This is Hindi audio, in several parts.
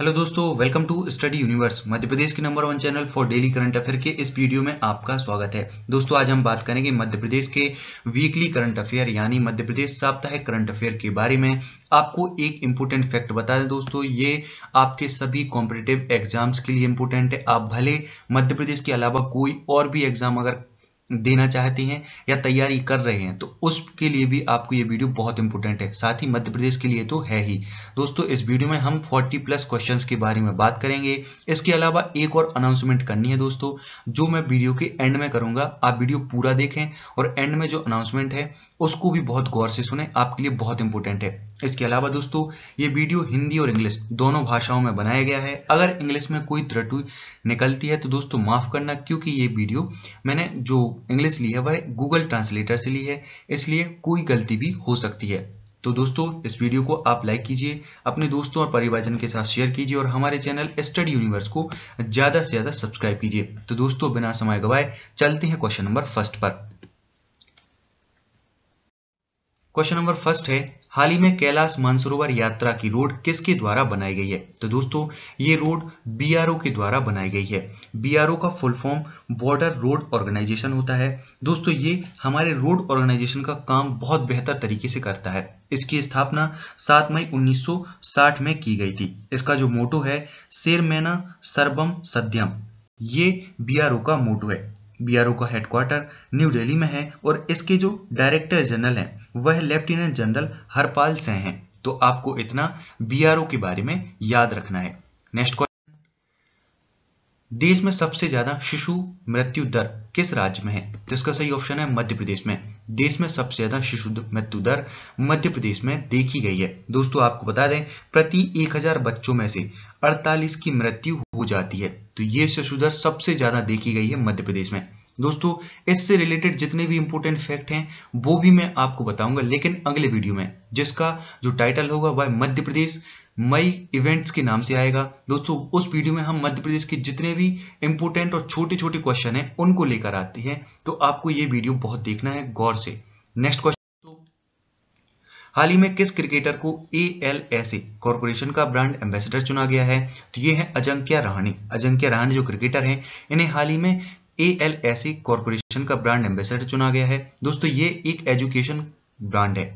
हेलो दोस्तों welcome to study universe Madhya Pradesh के number one channel for daily current affair के इस वीडियो में आपका स्वागत है दोस्तों आज हम बात करेंगे मध्य प्रदेश के वीकली करंट अफेयर यानी मध्य प्रदेश साप्ताहिक करंट अफेयर के बारे में आपको एक इम्पोर्टेंट फैक्ट बता दें दोस्तों ये आपके सभी कॉम्पिटेटिव एग्जाम्स के लिए इम्पोर्टेंट है आप भले मध्य प्रदेश के अलावा कोई और भी एग्जाम अगर देना चाहते हैं या तैयारी कर रहे हैं तो उसके लिए भी आपको ये वीडियो बहुत इंपॉर्टेंट है साथ ही मध्य प्रदेश के लिए तो है ही दोस्तों इस वीडियो में हम 40 प्लस क्वेश्चंस के बारे में बात करेंगे इसके अलावा एक और अनाउंसमेंट करनी है दोस्तों जो मैं वीडियो के एंड में करूंगा आप वीडियो पूरा देखें और एंड में जो अनाउंसमेंट है उसको भी बहुत गौर से सुने आपके लिए बहुत इंपॉर्टेंट है इसके अलावा दोस्तों ये वीडियो हिंदी और इंग्लिश दोनों भाषाओं में बनाया गया है अगर इंग्लिश में कोई त्रटु निकलती है तो दोस्तों माफ़ करना क्योंकि ये वीडियो मैंने जो इंग्लिश ली है वह गूगल ट्रांसलेटर से ली है इसलिए कोई गलती भी हो सकती है तो दोस्तों इस वीडियो को आप लाइक कीजिए अपने दोस्तों और परिवारजन के साथ शेयर कीजिए और हमारे चैनल स्टडी यूनिवर्स को ज़्यादा से ज़्यादा सब्सक्राइब कीजिए तो दोस्तों बिना समय गवाए चलते हैं क्वेश्चन नंबर फर्स्ट पर क्वेश्चन नंबर फर्स्ट है हाल ही में कैलाश मानसरोवर यात्रा की रोड किसके द्वारा बनाई गई है तो दोस्तों ये रोड बीआरओ के द्वारा बनाई गई है बीआरओ का full form border road organisation होता है दोस्तों ये हमारे रोड ऑर्गेनाइजेशन का काम बहुत बेहतर तरीके से करता है इसकी स्थापना 7 मई 1960 में की गई थी इसका जो मोटो है सेरमेना सर्वम सद्यम ये बी का मोटो है बीआरओ का हेडक्वार्टर न्यू दिल्ली में है और इसके जो डायरेक्टर जनरल हैं वह लेफ्टिनेंट जनरल हरपाल सिंह हैं तो आपको इतना बीआरओ के बारे में याद रखना है नेक्स्ट देश में सबसे ज्यादा शिशु मृत्यु दर किस राज्य में है तो इसका सही ऑप्शन है मध्य प्रदेश में देश में सबसे ज्यादा शिशु मृत्यु दर मध्य प्रदेश में देखी गई है दोस्तों आपको बता दें प्रति 1000 बच्चों में से 48 की मृत्यु हो जाती है तो ये शिशु दर सबसे ज्यादा देखी गई है मध्य प्रदेश में दोस्तों इससे रिलेटेड जितने भी इंपोर्टेंट फैक्ट हैं वो भी मैं आपको बताऊंगा लेकिन अगले वीडियो में जिसका जो टाइटल होगा वह मध्य प्रदेश मई इवेंट्स के नाम से आएगा दोस्तों उस वीडियो में हम मध्य प्रदेश के जितने भी इंपोर्टेंट और छोटे छोटे क्वेश्चन हैं उनको लेकर आते हैं तो आपको ये वीडियो बहुत देखना है गौर से नेक्स्ट क्वेश्चन हाल ही में किस क्रिकेटर को A L S A corporation का ब्रांड एम्बेसडर चुना गया है तो ये है अजंक्या रहाणे अजंक्या रहाणे जो क्रिकेटर है इन्हें हाल ही में A L S A corporation का ब्रांड एम्बेसडर चुना गया है दोस्तों ये एक एजुकेशन ब्रांड है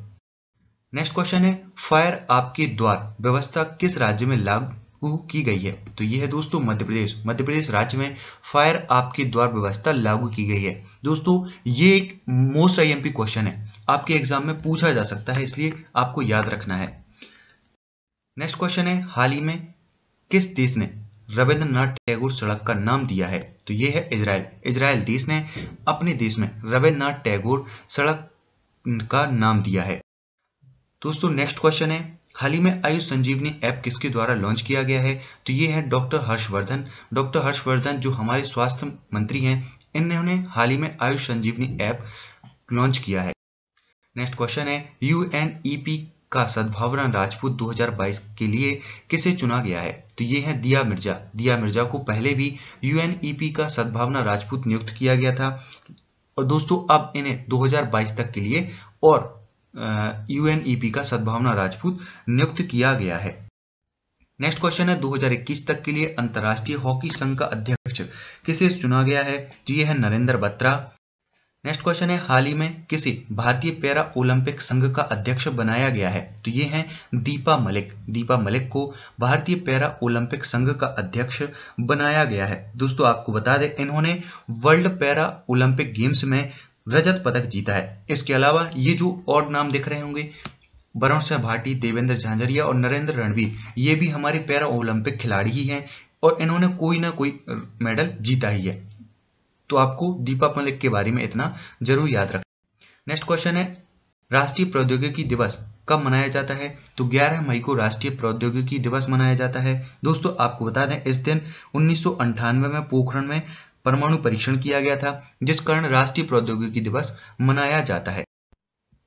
नेक्स्ट क्वेश्चन है फायर आपके द्वार व्यवस्था किस राज्य में लागू की गई है तो ये है दोस्तों मध्य प्रदेश मध्य प्रदेश राज्य में फायर आपके द्वार व्यवस्था लागू की गई है दोस्तों ये एक मोस्ट आईएमपी क्वेश्चन है आपके एग्जाम में पूछा जा सकता है इसलिए आपको याद रखना है नेक्स्ट क्वेश्चन है हाल ही में किस देश ने रविंद्रनाथ टैगोर सड़क का नाम दिया है तो ये है इसराइल इसराइल देश ने अपने देश में रविंद्रनाथ टैगोर सड़क का नाम दिया है दोस्तों नेक्स्ट क्वेश्चन है हाल ही में आयुष संजीवनी ऐप किसके द्वारा लॉन्च किया गया है तो ये है डॉक्टर हर्षवर्धन डॉक्टर हर्षवर्धन जो हमारे स्वास्थ्य मंत्री हैं इन्होंने हाल ही में आयुष संजीवनी ऐप लॉन्च किया है नेक्स्ट क्वेश्चन है यूएनईपी e का सद्भावना राजपूत 2022 के लिए किसे चुना गया है तो ये है दिया मिर्जा दिया मिर्जा को पहले भी यूएनईपी e का सद्भावना राजपूत नियुक्त किया गया था और दोस्तों अब इन्हें 2022 तक के लिए और यूएनईपी e का सद्भावना राजपूत नियुक्त किया गया है नेक्स्ट क्वेश्चन है 2021 तक के लिए अंतर्राष्ट्रीय हॉकी संघ का अध्यक्ष किसे चुना गया है तो यह है नरेंद्र बत्रा नेक्स्ट क्वेश्चन है हाल ही में किसे भारतीय पैरा ओलंपिक संघ का अध्यक्ष बनाया गया है तो ये हैं दीपा मलिक दीपा मलिक को भारतीय पैरा ओलंपिक संघ का अध्यक्ष बनाया गया है दोस्तों आपको बता दें इन्होंने वर्ल्ड पैरा ओलंपिक गेम्स में रजत पदक जीता है इसके अलावा ये जो और नाम दिख रहे होंगे वरुण सिंह भाटी देवेंद्र झांझरिया और नरेंद्र रणवीर ये भी हमारे पैरा ओलंपिक खिलाड़ी ही हैं और इन्होंने कोई ना कोई मेडल जीता ही है तो आपको दीपा मलिक के बारे में इतना जरूर याद रख नेक्स्ट क्वेश्चन है राष्ट्रीय प्रौद्योगिकी दिवस कब मनाया जाता है तो 11 मई को राष्ट्रीय प्रौद्योगिकी दिवस मनाया जाता है दोस्तों आपको बता दें इस दिन उन्नीस में पोखरण में परमाणु परीक्षण किया गया था जिस कारण राष्ट्रीय प्रौद्योगिकी दिवस मनाया जाता है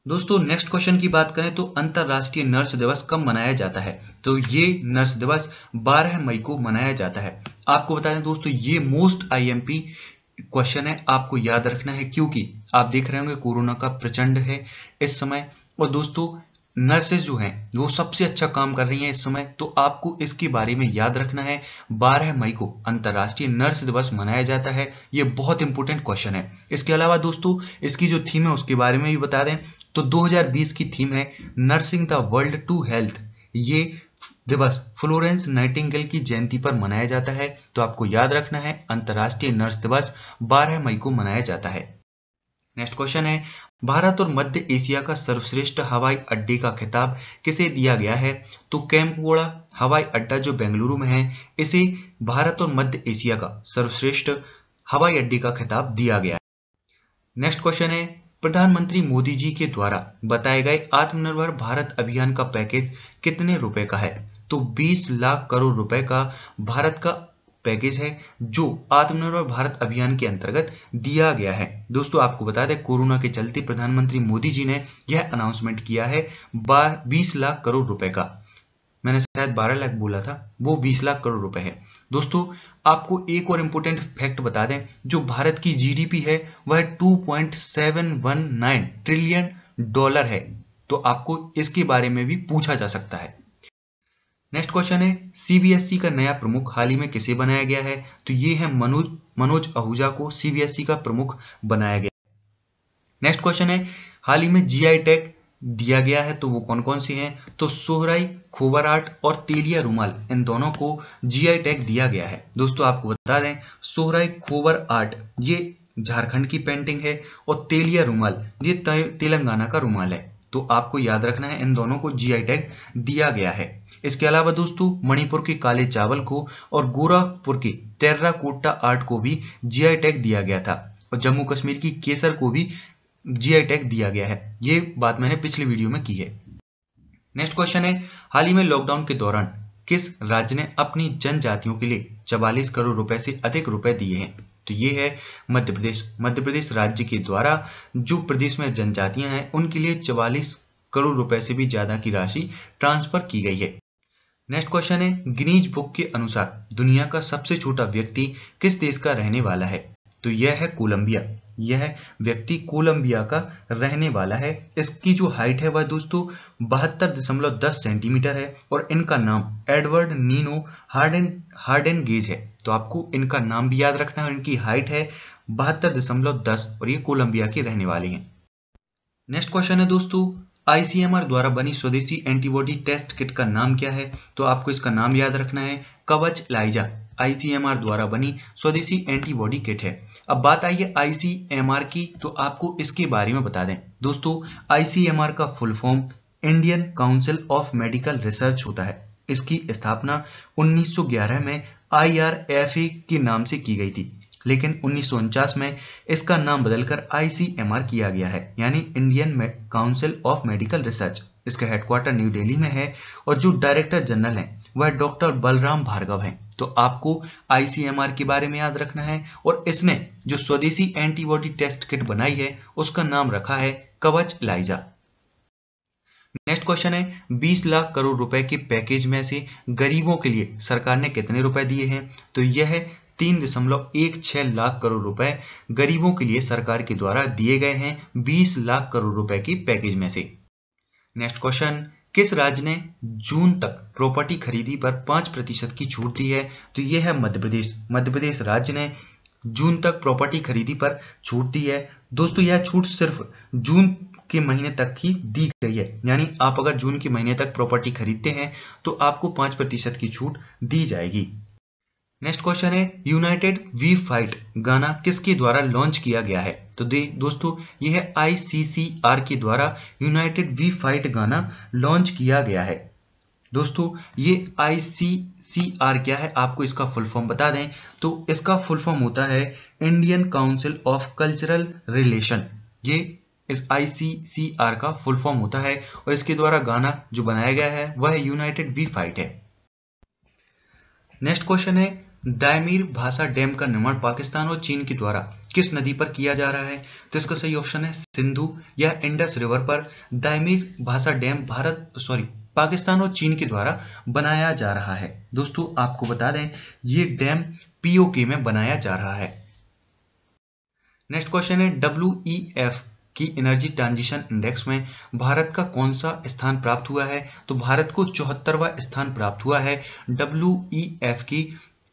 दोस्तों नेक्स्ट क्वेश्चन की बात करें तो अंतरराष्ट्रीय नर्स दिवस कब मनाया जाता है तो ये नर्स दिवस 12 मई को मनाया जाता है आपको बता दें दोस्तों ये मोस्ट आईएमपी क्वेश्चन है आपको याद रखना है क्योंकि आप देख रहे होंगे कोरोना का प्रचंड है इस समय और दोस्तों नर्सेज जो हैं वो सबसे अच्छा काम कर रही हैं इस समय तो आपको इसके बारे में याद रखना है 12 मई को अंतर्राष्ट्रीय नर्स दिवस मनाया जाता है ये बहुत इंपॉर्टेंट क्वेश्चन है इसके अलावा दोस्तों इसकी जो थीम है उसके बारे में भी बता दें तो 2020 की थीम है nursing the world to health ये दिवस फ्लोरेंस नाइटिंगल की जयंती पर मनाया जाता है तो आपको याद रखना है अंतर्राष्ट्रीय नर्स दिवस बारह मई को मनाया जाता है नेक्स्ट क्वेश्चन है भारत और मध्य एशिया का सर्वश्रेष्ठ हवाई अड्डे का खिताब किसे दिया गया है तो कैम्पोड़ा हवाई अड्डा जो बेंगलुरु में है इसे भारत और मध्य एशिया का सर्वश्रेष्ठ हवाई अड्डे का खिताब दिया गया है नेक्स्ट क्वेश्चन है प्रधानमंत्री मोदी जी के द्वारा बताए गए आत्मनिर्भर भारत अभियान का पैकेज कितने रुपए का है तो 20 लाख करोड़ रुपए का भारत का पैकेज है जो आत्मनिर्भर भारत अभियान के अंतर्गत दिया गया है दोस्तों आपको बता दें कोरोना के चलते प्रधानमंत्री मोदी जी ने यह अनाउंसमेंट किया है बीस लाख करोड़ रुपए का मैंने शायद 12 लाख बोला था वो 20 लाख करोड़ रुपए है दोस्तों आपको एक और इम्पोर्टेंट फैक्ट बता दें जो भारत की जी है वह टू ट्रिलियन डॉलर है तो आपको इसके बारे में भी पूछा जा सकता है नेक्स्ट क्वेश्चन है सीबीएसई का नया प्रमुख हाल ही में किसे बनाया गया है तो ये है मनोज मनोज आहूजा को सीबीएसई का प्रमुख बनाया गया नेक्स्ट क्वेश्चन है हाल ही में जीआई टेक दिया गया है तो वो कौन कौन सी हैं तो सोहराई खोबराट और तेलिया रुमाल इन दोनों को जीआई टैग दिया गया है दोस्तों आपको बता दें सोहराई खोबर आर्ट ये झारखंड की पेंटिंग है और तेलिया रुमाल ये तेलंगाना का रुमाल है तो आपको याद रखना है इन दोनों को जीआई टैग दिया गया है इसके अलावा दोस्तों मणिपुर के काले चावल को और गोरखपुर के टेर्रा कोटा आर्ट को भी जीआई टैग दिया गया था और जम्मू कश्मीर की केसर को भी जीआई टैग दिया गया है ये बात मैंने पिछले वीडियो में की है नेक्स्ट क्वेश्चन है हाल ही में लॉकडाउन के दौरान किस राज्य ने अपनी जनजातियों के लिए चवालीस करोड़ रुपए से अधिक रुपए दिए हैं तो ये है मध्य प्रदेश मध्य प्रदेश राज्य के द्वारा जो प्रदेश में जनजातियां हैं उनके लिए चवालीस करोड़ रुपए से भी ज्यादा की राशि ट्रांसफर की गई है नेक्स्ट क्वेश्चन है गिनीज बुक के अनुसार दुनिया का सबसे छोटा व्यक्ति किस देश का रहने वाला है तो यह है कोलंबिया यह व्यक्ति कोलंबिया का रहने वाला है इसकी जो हाइट है वह दोस्तों बहत्तर दशमलव दस सेंटीमीटर है और इनका नाम Edward Nino Harden Harden Gage है तो आपको इनका नाम भी याद रखना है इनकी हाइट है बहत्तर दशमलव दस और ये कोलंबिया के रहने वाले हैं नेक्स्ट क्वेश्चन है दोस्तों आईसीएमआर द्वारा बनी स्वदेशी एंटीबॉडी टेस्ट किट का नाम क्या है तो आपको इसका नाम याद रखना है कवच लाइजा आईसीएमआर द्वारा बनी स्वदेशी एंटीबॉडी किट है अब बात आई है आईसीएमआर की तो आपको इसके बारे में बता दें दोस्तों आईसीएमआर का full form Indian Council of Medical Research होता है इसकी स्थापना 1911 में आईआरएफए के नाम से की गई थी लेकिन उन्नीस में इसका नाम बदलकर आईसीएमआर किया गया है यानी Indian Council of Medical Research इसका हेडक्वार्टर न्यू दिल्ली में है और जो डायरेक्टर जनरल हैं वह डॉक्टर बलराम भार्गव हैं तो आपको आईसीएमआर के बारे में याद रखना है और इसने जो स्वदेशी एंटीबॉडी टेस्ट किट बनाई है उसका नाम रखा है कवच लाइजा नेक्स्ट क्वेश्चन है 20 लाख करोड़ रुपए के पैकेज में से गरीबों के लिए सरकार ने कितने रुपए दिए हैं तो यह है तीन दशमलव एक छह लाख करोड़ रुपए गरीबों के लिए सरकार के द्वारा दिए गए हैं बीस लाख करोड़ रुपए की पैकेज में से नेक्स्ट क्वेश्चन किस राज्य ने जून तक प्रॉपर्टी खरीदी पर पांच प्रतिशत की छूट दी है तो यह है मध्य प्रदेश मध्य प्रदेश राज्य ने जून तक प्रॉपर्टी खरीदी पर छूट दी है दोस्तों यह छूट सिर्फ जून के महीने तक ही दी गई है यानी आप अगर जून के महीने तक प्रॉपर्टी खरीदते हैं तो आपको पांच प्रतिशत की छूट दी जाएगी नेक्स्ट क्वेश्चन है यूनाइटेड वी फाइट गाना किसके द्वारा लॉन्च किया गया है तो दे दोस्तों यह है आईसीसीआर के द्वारा यूनाइटेड वी फाइट गाना लॉन्च किया गया है दोस्तों ये आईसीसीआर क्या है आपको इसका फुल फॉर्म बता दें तो इसका फुल फॉर्म होता है Indian Council of Cultural Relation ये इस आई सी सी आर का फुल फॉर्म होता है और इसके द्वारा गाना जो बनाया गया है वह यूनाइटेड वी फाइट है नेक्स्ट क्वेश्चन है दायमीर भाषा डैम का निर्माण पाकिस्तान और चीन के द्वारा किस नदी पर किया जा रहा है तो इसका सही ऑप्शन है सिंधु या इंडस रिवर पर दायमीर भाषा डैम भारत सॉरी पाकिस्तान और चीन के द्वारा बनाया जा रहा है दोस्तों आपको बता दें ये डैम पीओके में बनाया जा रहा है नेक्स्ट क्वेश्चन है डब्ल्यू e की एनर्जी ट्रांजिशन इंडेक्स में भारत का कौन सा स्थान प्राप्त हुआ है तो भारत को चौहत्तरवा स्थान प्राप्त हुआ है डब्ल्यू e की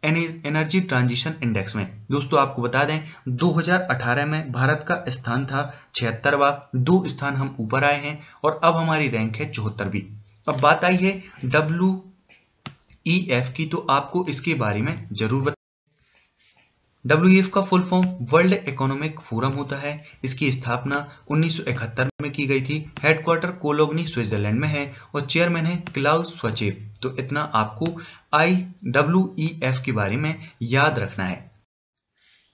एनर्जी ट्रांजिशन इंडेक्स में दोस्तों आपको बता दें 2018 में भारत का स्थान था छिहत्तरवा दो स्थान हम ऊपर आए हैं और अब हमारी रैंक है चौहत्तरवीं अब बात आई है डब्ल्यू ई e की तो आपको इसके बारे में जरूर डब्ल्यू e का full form World Economic Forum होता है इसकी स्थापना 1971 में की गई थी हेडक्वार्टर कोलोगनी स्विट्जरलैंड में है और चेयरमैन है क्लाउ स्वचेव तो इतना आपको आई डब्ल्यू e के बारे में याद रखना है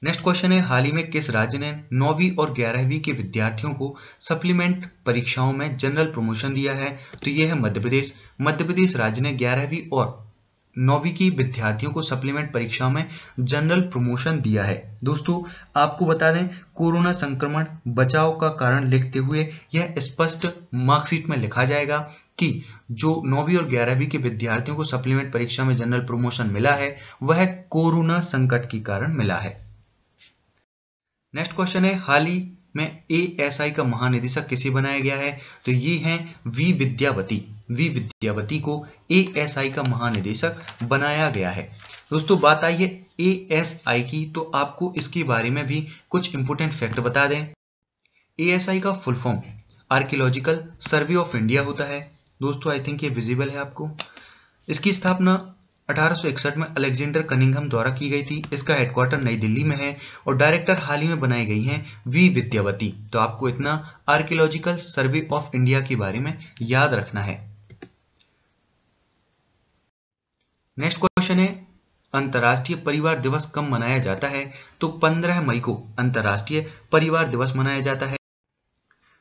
नेक्स्ट क्वेश्चन है हाल ही में किस राज्य ने नौवीं और ग्यारहवीं के विद्यार्थियों को सप्लीमेंट परीक्षाओं में जनरल प्रमोशन दिया है तो यह है मध्य प्रदेश मध्य प्रदेश राज्य ने ग्यारहवीं और नौवीं की विद्यार्थियों को सप्लीमेंट परीक्षाओं में जनरल प्रमोशन दिया है दोस्तों आपको बता दें कोरोना संक्रमण बचाव का कारण लिखते हुए यह स्पष्ट मार्कशीट में लिखा जाएगा कि जो नौवीं और ग्यारहवीं के विद्यार्थियों को सप्लीमेंट परीक्षा में जनरल प्रमोशन मिला है वह कोरोना संकट के कारण मिला है नेक्स्ट क्वेश्चन है हाल ही में एएसआई का महानिदेशक किसे बनाया गया है तो ये है वी विद्यावती वी विद्यावती को एएसआई का महानिदेशक बनाया गया है दोस्तों बात आई है एएसआई की तो आपको इसके बारे में भी कुछ इंपोर्टेंट फैक्ट बता दें एएसआई का full form Archaeological Survey of India होता है दोस्तों आई थिंक ये विजिबल है आपको इसकी स्थापना 1861 में अलेक्जेंडर कनिंघम द्वारा की गई थी इसका हेडक्वार्टर नई दिल्ली में है और डायरेक्टर हाल ही में बनाई गई हैं वी विद्यावती तो आपको इतना आर्कियोलॉजिकल सर्वे ऑफ इंडिया के बारे में याद रखना है नेक्स्ट क्वेश्चन है अंतर्राष्ट्रीय परिवार दिवस कब मनाया जाता है तो 15 मई को अंतर्राष्ट्रीय परिवार दिवस मनाया जाता है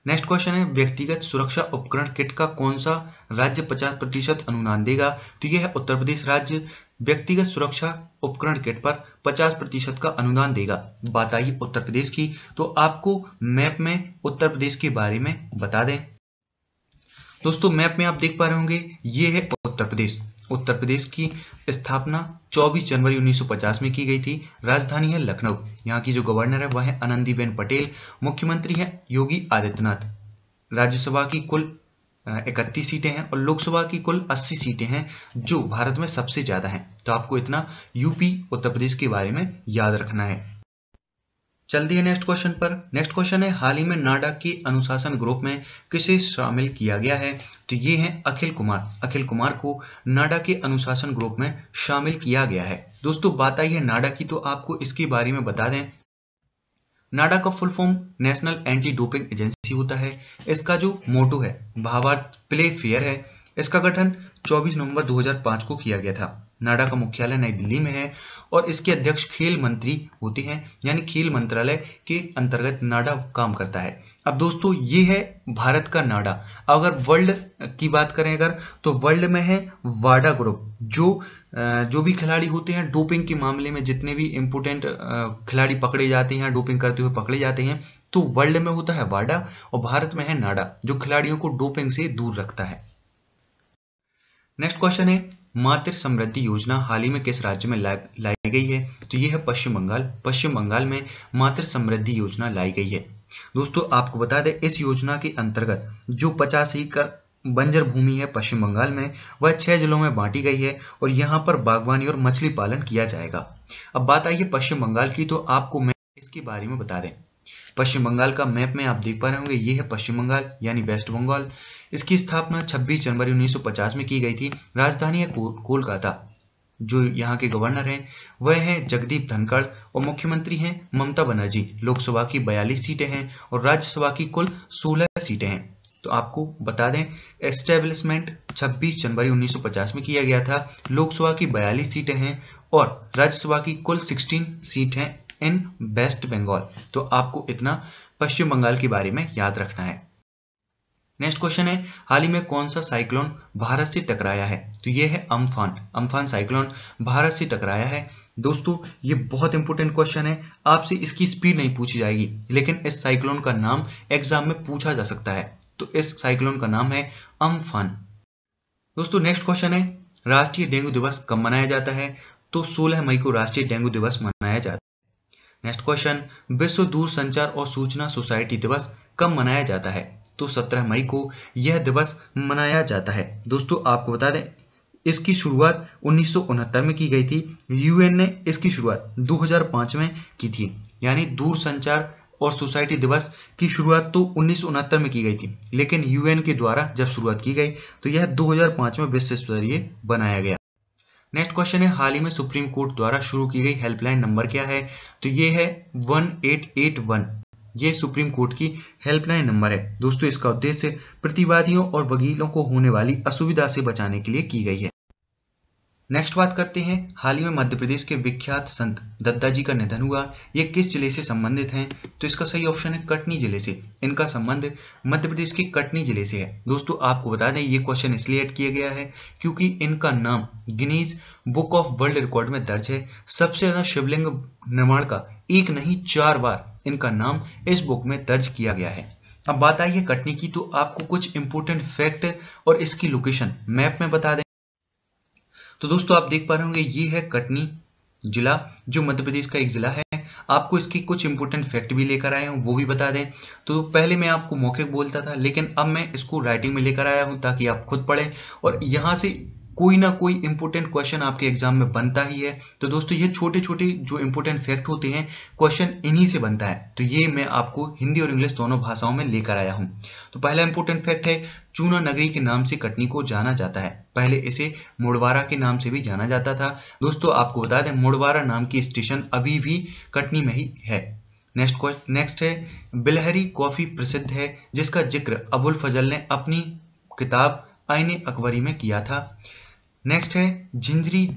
नेक्स्ट क्वेश्चन है व्यक्तिगत सुरक्षा उपकरण किट का कौन सा राज्य 50 प्रतिशत अनुदान देगा तो यह है उत्तर प्रदेश राज्य व्यक्तिगत सुरक्षा उपकरण किट पर 50 प्रतिशत का अनुदान देगा बात आई उत्तर प्रदेश की तो आपको मैप में उत्तर प्रदेश के बारे में बता दें दोस्तों मैप में आप देख पा रहे होंगे ये है उत्तर प्रदेश उत्तर प्रदेश की स्थापना 24 जनवरी 1950 में की गई थी राजधानी है लखनऊ यहाँ की जो गवर्नर है वह है आनंदीबेन पटेल मुख्यमंत्री है योगी आदित्यनाथ राज्यसभा की कुल इकतीस सीटें हैं और लोकसभा की कुल 80 सीटें हैं जो भारत में सबसे ज्यादा हैं तो आपको इतना यूपी उत्तर प्रदेश के बारे में याद रखना है चल है नेक्स्ट क्वेश्चन पर नेक्स्ट क्वेश्चन है हाल ही में नाडा की अनुशासन ग्रुप में किसे शामिल किया गया है तो ये है अखिल कुमार अखिल कुमार को नाडा के अनुशासन ग्रुप में शामिल किया गया है दोस्तों बात आई है नाडा की तो आपको इसके बारे में बता दें नाडा का full form National Anti Doping Agency होता है इसका जो मोटो है भावार्थ प्ले फेयर है इसका गठन 24 नवंबर 2005 को किया गया था नाडा का मुख्यालय नई दिल्ली में है और इसके अध्यक्ष खेल मंत्री होते हैं यानी खेल मंत्रालय के अंतर्गत नाडा काम करता है अब दोस्तों ये है भारत का नाडा अगर वर्ल्ड की बात करें अगर तो वर्ल्ड में है वाडा ग्रुप जो जो भी खिलाड़ी होते हैं डोपिंग के मामले में जितने भी इंपोर्टेंट खिलाड़ी पकड़े जाते हैं डोपिंग करते हुए पकड़े जाते हैं तो वर्ल्ड में होता है वाडा और भारत में है नाडा जो खिलाड़ियों को डोपिंग से दूर रखता है नेक्स्ट क्वेश्चन है मातृ समृद्धि योजना हाल ही में किस राज्य में लाई गई है तो ये है पश्चिम बंगाल पश्चिम बंगाल में मातृ समृद्धि योजना लाई गई है दोस्तों आपको बता दें इस योजना के अंतर्गत जो पचास एकड़ बंजर भूमि है पश्चिम बंगाल में वह छह जिलों में बांटी गई है और यहाँ पर बागवानी और मछली पालन किया जाएगा अब बात आई है पश्चिम बंगाल की तो आपको मैं इसके बारे में बता दें पश्चिम बंगाल का मैप में आप देख पा रहे होंगे ये है पश्चिम बंगाल यानी वेस्ट बंगाल इसकी स्थापना 26 जनवरी 1950 में की गई थी राजधानी है कोलकाता जो यहाँ के गवर्नर हैं वह हैं जगदीप धनखड़ और मुख्यमंत्री हैं ममता बनर्जी लोकसभा की 42 सीटें हैं और राज्यसभा की कुल 16 सीटें हैं तो आपको बता दें एस्टेब्लिशमेंट 26 जनवरी 1950 में किया गया था लोकसभा की 42 सीटें हैं और राज्यसभा की कुल 16 सीट हैं इन वेस्ट बंगाल तो आपको इतना पश्चिम बंगाल के बारे में याद रखना है नेक्स्ट क्वेश्चन है हाल ही में कौन सा साइक्लोन भारत से टकराया है तो ये है अम्फान अम्फान साइक्लोन भारत से टकराया है दोस्तों ये बहुत इंपॉर्टेंट क्वेश्चन है आपसे इसकी स्पीड नहीं पूछी जाएगी लेकिन इस साइक्लोन का नाम एग्जाम में पूछा जा सकता है तो इस साइक्लोन का नाम है अम्फान दोस्तों नेक्स्ट क्वेश्चन है राष्ट्रीय डेंगू दिवस कब मनाया जाता है तो 16 मई को राष्ट्रीय डेंगू दिवस मनाया जाता है नेक्स्ट क्वेश्चन विश्व दूर संचार और सूचना सोसाइटी दिवस कब मनाया जाता है तो 17 मई को यह दिवस मनाया जाता है दोस्तों आपको बता दें इसकी शुरुआत उन्नीस में की गई थी यूएन ने इसकी शुरुआत 2005 में की थी यानी दूर संचार और सोसाइटी दिवस की शुरुआत तो उन्नीस में की गई थी लेकिन यूएन के द्वारा जब शुरुआत की गई तो यह 2005 में विश्व स्तरीय बनाया गया नेक्स्ट क्वेश्चन है हाल ही में सुप्रीम कोर्ट द्वारा शुरू की गई हेल्पलाइन नंबर क्या है तो ये है वन ये सुप्रीम कोर्ट की हेल्पलाइन नंबर है दोस्तों इसका उद्देश्य प्रतिवादियों और वकीलों को होने वाली असुविधा से बचाने के लिए की गई है नेक्स्ट बात करते हैं हाल ही में मध्य प्रदेश के विख्यात संत दत्ता जी का निधन हुआ ये किस जिले से संबंधित हैं तो इसका सही ऑप्शन है कटनी जिले से इनका संबंध मध्य प्रदेश के कटनी जिले से है दोस्तों आपको बता दें ये क्वेश्चन इसलिए ऐड किया गया है क्योंकि इनका नाम Guinness Book of World Record में दर्ज है सबसे ज्यादा शिवलिंग निर्माण का एक नहीं चार बार इनका नाम इस बुक में दर्ज किया गया है अब बात आई है कटनी की तो आपको कुछ इंपोर्टेंट फैक्ट और इसकी लोकेशन मैप में बता दें तो दोस्तों आप देख पा रहे होंगे ये है कटनी जिला जो मध्य प्रदेश का एक जिला है आपको इसकी कुछ इंपोर्टेंट फैक्ट भी लेकर आया हूँ वो भी बता दें तो पहले मैं आपको मौके बोलता था लेकिन अब मैं इसको राइटिंग में लेकर आया हूँ ताकि आप खुद पढ़ें और यहाँ से कोई ना कोई इंपॉर्टेंट क्वेश्चन आपके एग्जाम में बनता ही है तो दोस्तों ये छोटे छोटे जो इंपॉर्टेंट फैक्ट होते हैं क्वेश्चन इन्हीं से बनता है तो ये मैं आपको हिंदी और इंग्लिश दोनों भाषाओं में लेकर आया हूँ तो पहला इंपॉर्टेंट फैक्ट है चूना नगरी के नाम से कटनी को जाना जाता है पहले इसे मुड़वारा के नाम से भी जाना जाता था दोस्तों आपको बता दें मुड़वारा नाम की स्टेशन अभी भी कटनी में ही है नेक्स्ट नेक्स्ट है बिलहरी कॉफी प्रसिद्ध है जिसका जिक्र अबुल फजल ने अपनी किताब आईने अकबरी में किया था नेक्स्ट है झिंझरी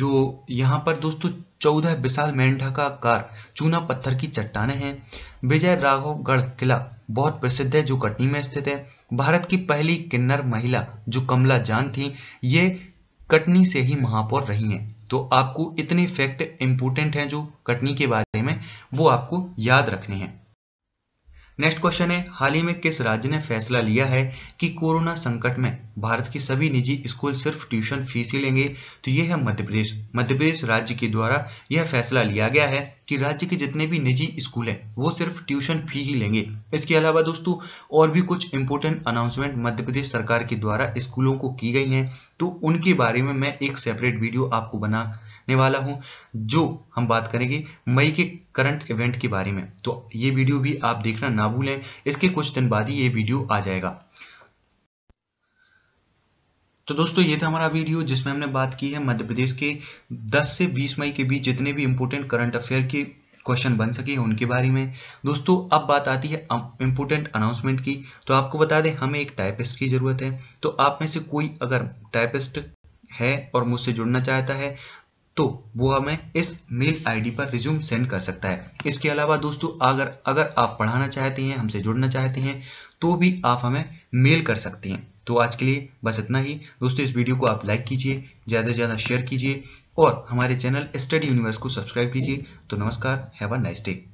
जो यहाँ पर दोस्तों चौदह विशाल मेंढा का कार चूना पत्थर की चट्टाने हैं विजय राघवगढ़ किला बहुत प्रसिद्ध है जो कटनी में स्थित है भारत की पहली किन्नर महिला जो कमला जान थी ये कटनी से ही महापौर रही हैं तो आपको इतने फैक्ट इम्पोर्टेंट हैं जो कटनी के बारे में वो आपको याद रखने हैं नेक्स्ट क्वेश्चन है हाल ही में किस राज्य ने फैसला लिया है कि कोरोना संकट में भारत की सभी निजी स्कूल सिर्फ ट्यूशन फीस ही लेंगे तो यह है मध्य प्रदेश मध्य प्रदेश राज्य के द्वारा यह फैसला लिया गया है कि राज्य के जितने भी निजी स्कूल हैं वो सिर्फ ट्यूशन फी ही लेंगे इसके अलावा दोस्तों और भी कुछ इंपोर्टेंट अनाउंसमेंट मध्य प्रदेश सरकार के द्वारा स्कूलों को की गई है तो उनके बारे में मैं एक सेपरेट वीडियो आपको बना करने वाला हूँ जो हम बात करेंगे मई के करंट इवेंट के बारे में तो ये वीडियो भी आप देखना ना भूलें इसके कुछ दिन बाद ही ये वीडियो आ जाएगा तो दोस्तों ये था हमारा वीडियो जिसमें हमने बात की है मध्य प्रदेश के 10 से 20 मई के बीच जितने भी इंपोर्टेंट करंट अफेयर के क्वेश्चन बन सके उनके बारे में दोस्तों अब बात आती है इम्पोर्टेंट अनाउंसमेंट की तो आपको बता दें हमें एक टाइपिस्ट की ज़रूरत है तो आप में से कोई अगर टाइपिस्ट है और मुझसे जुड़ना चाहता है तो वो हमें इस मेल आईडी पर रिज्यूम सेंड कर सकता है इसके अलावा दोस्तों अगर अगर आप पढ़ाना चाहते हैं हमसे जुड़ना चाहते हैं तो भी आप हमें मेल कर सकते हैं तो आज के लिए बस इतना ही दोस्तों इस वीडियो को आप लाइक कीजिए ज़्यादा से ज़्यादा शेयर कीजिए और हमारे चैनल स्टडी यूनिवर्स को सब्सक्राइब कीजिए तो नमस्कार हैव अ नाइस डे